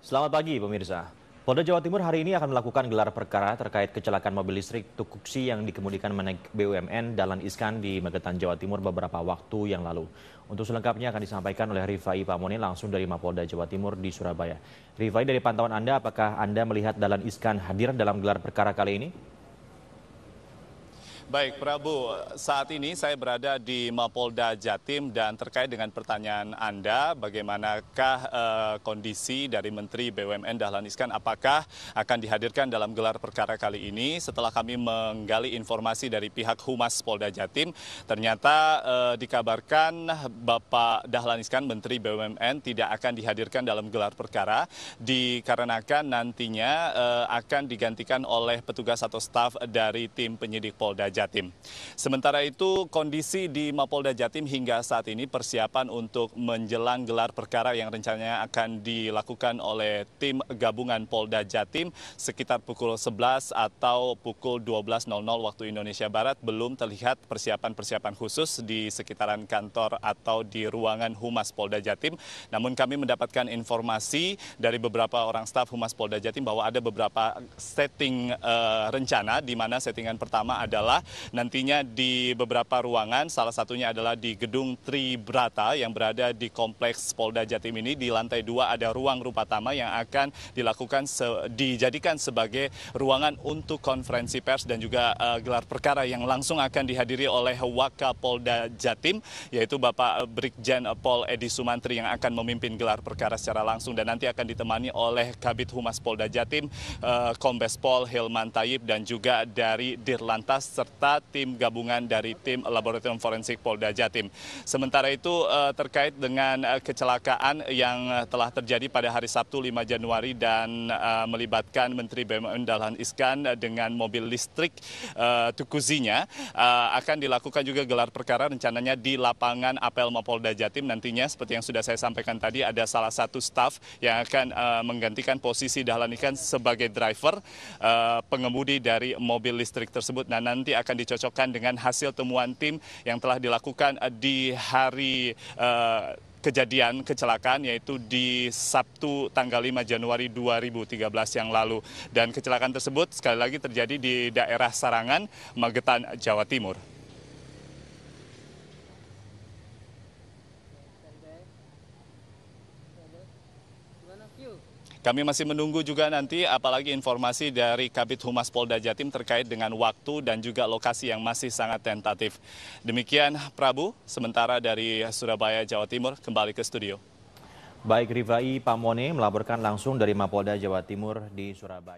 Selamat pagi pemirsa. Polda Jawa Timur hari ini akan melakukan gelar perkara terkait kecelakaan mobil listrik Tukuksi yang dikemudikan menaik BUMN Dalan Iskan di Magetan, Jawa Timur beberapa waktu yang lalu. Untuk selengkapnya akan disampaikan oleh Rifai Pamone langsung dari Mapolda Jawa Timur di Surabaya. Rifai dari pantauan Anda, apakah Anda melihat Dalan Iskan hadir dalam gelar perkara kali ini? Baik, Prabu, saat ini saya berada di Mapolda Jatim dan terkait dengan pertanyaan Anda, bagaimanakah eh, kondisi dari Menteri BUMN Dahlan Iskan apakah akan dihadirkan dalam gelar perkara kali ini? Setelah kami menggali informasi dari pihak Humas Polda Jatim, ternyata eh, dikabarkan Bapak Dahlan Iskan Menteri BUMN tidak akan dihadirkan dalam gelar perkara dikarenakan nantinya eh, akan digantikan oleh petugas atau staf dari tim penyidik Polda Jatim. Jatim. Sementara itu kondisi di Mapolda Jatim hingga saat ini persiapan untuk menjelang gelar perkara yang rencananya akan dilakukan oleh tim gabungan Polda Jatim sekitar pukul 11 atau pukul 12.00 waktu Indonesia Barat belum terlihat persiapan-persiapan khusus di sekitaran kantor atau di ruangan Humas Polda Jatim. Namun kami mendapatkan informasi dari beberapa orang staf Humas Polda Jatim bahwa ada beberapa setting uh, rencana di mana settingan pertama adalah nantinya di beberapa ruangan, salah satunya adalah di gedung Tribrata yang berada di kompleks Polda Jatim ini. Di lantai dua ada ruang rupa tama yang akan dilakukan se dijadikan sebagai ruangan untuk konferensi pers dan juga uh, gelar perkara yang langsung akan dihadiri oleh Polda Jatim, yaitu Bapak Brigjen Pol Edi Sumantri yang akan memimpin gelar perkara secara langsung dan nanti akan ditemani oleh Kabit Humas Polda Jatim, uh, Kombes Pol Hilman Taib dan juga dari Dirlantas serta serta tim gabungan dari tim Laboratorium Forensik Polda Jatim. Sementara itu eh, terkait dengan eh, kecelakaan yang telah terjadi pada hari Sabtu 5 Januari dan eh, melibatkan Menteri BUMN Dahlan Iskan dengan mobil listrik Tukuzinya akan dilakukan juga gelar perkara rencananya di lapangan Apel Mapolda Jatim nantinya seperti yang sudah saya sampaikan tadi ada salah satu staf yang akan menggantikan posisi Dahlan Iskan sebagai driver pengemudi dari mobil listrik tersebut. Nah nanti akan akan dicocokkan dengan hasil temuan tim yang telah dilakukan eh, di hari eh, kejadian kecelakaan yaitu di Sabtu tanggal 5 Januari 2013 yang lalu dan kecelakaan tersebut sekali lagi terjadi di daerah Sarangan, Magetan, Jawa Timur. Kami masih menunggu juga nanti apalagi informasi dari Kabit Humas Polda Jatim terkait dengan waktu dan juga lokasi yang masih sangat tentatif. Demikian Prabu, sementara dari Surabaya, Jawa Timur, kembali ke studio. Baik Rivai Pamone melaporkan langsung dari Mapolda Jawa Timur di Surabaya.